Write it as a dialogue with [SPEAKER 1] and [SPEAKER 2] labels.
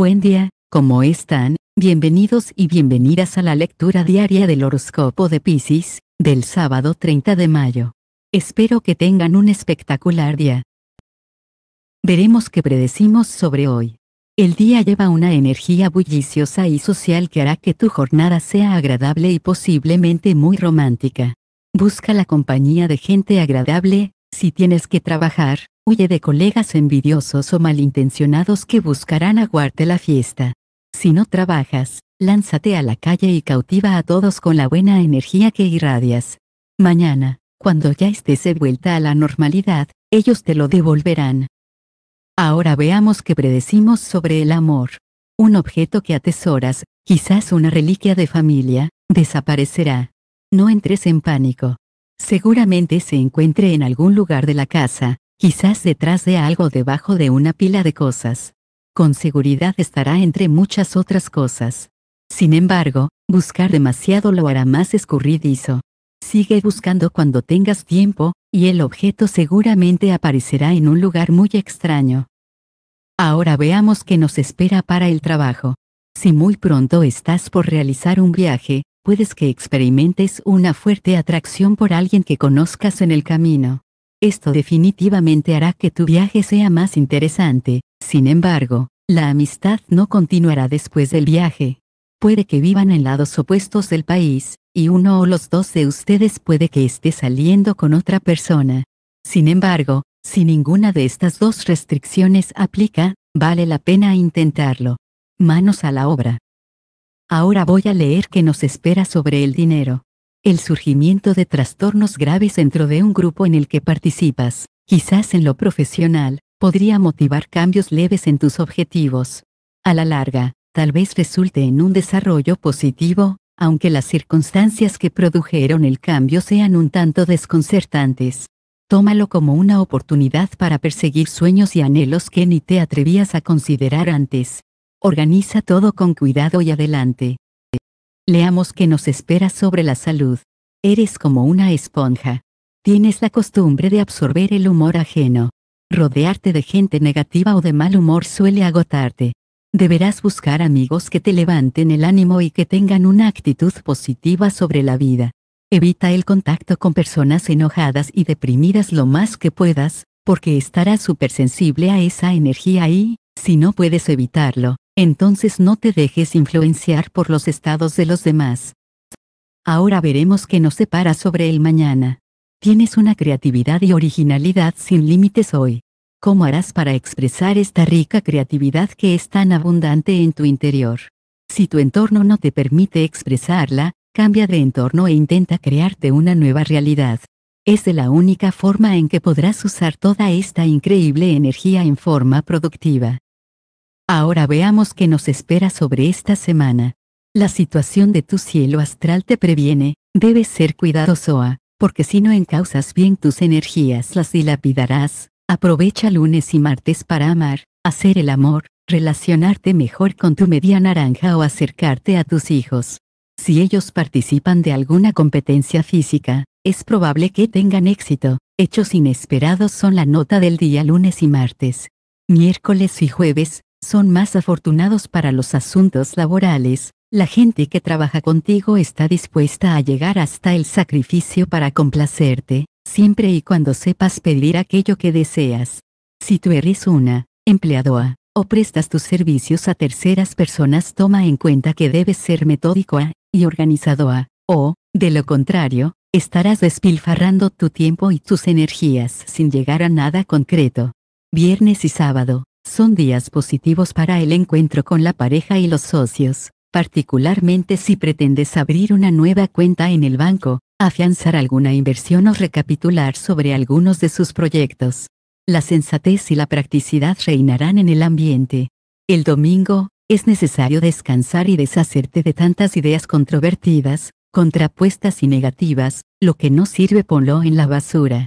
[SPEAKER 1] Buen día, ¿cómo están? Bienvenidos y bienvenidas a la lectura diaria del horóscopo de Pisces, del sábado 30 de mayo. Espero que tengan un espectacular día. Veremos qué predecimos sobre hoy. El día lleva una energía bulliciosa y social que hará que tu jornada sea agradable y posiblemente muy romántica. Busca la compañía de gente agradable, si tienes que trabajar, Huye de colegas envidiosos o malintencionados que buscarán aguarte la fiesta. Si no trabajas, lánzate a la calle y cautiva a todos con la buena energía que irradias. Mañana, cuando ya estés de vuelta a la normalidad, ellos te lo devolverán. Ahora veamos qué predecimos sobre el amor. Un objeto que atesoras, quizás una reliquia de familia, desaparecerá. No entres en pánico. Seguramente se encuentre en algún lugar de la casa, quizás detrás de algo debajo de una pila de cosas. Con seguridad estará entre muchas otras cosas. Sin embargo, buscar demasiado lo hará más escurridizo. Sigue buscando cuando tengas tiempo, y el objeto seguramente aparecerá en un lugar muy extraño. Ahora veamos qué nos espera para el trabajo. Si muy pronto estás por realizar un viaje, puedes que experimentes una fuerte atracción por alguien que conozcas en el camino. Esto definitivamente hará que tu viaje sea más interesante, sin embargo, la amistad no continuará después del viaje. Puede que vivan en lados opuestos del país, y uno o los dos de ustedes puede que esté saliendo con otra persona. Sin embargo, si ninguna de estas dos restricciones aplica, vale la pena intentarlo. Manos a la obra. Ahora voy a leer qué nos espera sobre el dinero el surgimiento de trastornos graves dentro de un grupo en el que participas, quizás en lo profesional, podría motivar cambios leves en tus objetivos. A la larga, tal vez resulte en un desarrollo positivo, aunque las circunstancias que produjeron el cambio sean un tanto desconcertantes. Tómalo como una oportunidad para perseguir sueños y anhelos que ni te atrevías a considerar antes. Organiza todo con cuidado y adelante. Leamos qué nos espera sobre la salud. Eres como una esponja. Tienes la costumbre de absorber el humor ajeno. Rodearte de gente negativa o de mal humor suele agotarte. Deberás buscar amigos que te levanten el ánimo y que tengan una actitud positiva sobre la vida. Evita el contacto con personas enojadas y deprimidas lo más que puedas, porque estarás supersensible a esa energía y, si no puedes evitarlo, entonces no te dejes influenciar por los estados de los demás. Ahora veremos qué nos separa sobre el mañana. Tienes una creatividad y originalidad sin límites hoy. ¿Cómo harás para expresar esta rica creatividad que es tan abundante en tu interior? Si tu entorno no te permite expresarla, cambia de entorno e intenta crearte una nueva realidad. Es de la única forma en que podrás usar toda esta increíble energía en forma productiva. Ahora veamos qué nos espera sobre esta semana. La situación de tu cielo astral te previene, debes ser cuidadoso, porque si no encausas bien tus energías las dilapidarás. Aprovecha lunes y martes para amar, hacer el amor, relacionarte mejor con tu media naranja o acercarte a tus hijos. Si ellos participan de alguna competencia física, es probable que tengan éxito. Hechos inesperados son la nota del día lunes y martes. Miércoles y jueves, son más afortunados para los asuntos laborales, la gente que trabaja contigo está dispuesta a llegar hasta el sacrificio para complacerte, siempre y cuando sepas pedir aquello que deseas. Si tú eres una empleadora o prestas tus servicios a terceras personas, toma en cuenta que debes ser metódica y organizado, o, de lo contrario, estarás despilfarrando tu tiempo y tus energías sin llegar a nada concreto. Viernes y sábado, son días positivos para el encuentro con la pareja y los socios, particularmente si pretendes abrir una nueva cuenta en el banco, afianzar alguna inversión o recapitular sobre algunos de sus proyectos. La sensatez y la practicidad reinarán en el ambiente. El domingo, es necesario descansar y deshacerte de tantas ideas controvertidas, contrapuestas y negativas, lo que no sirve ponlo en la basura.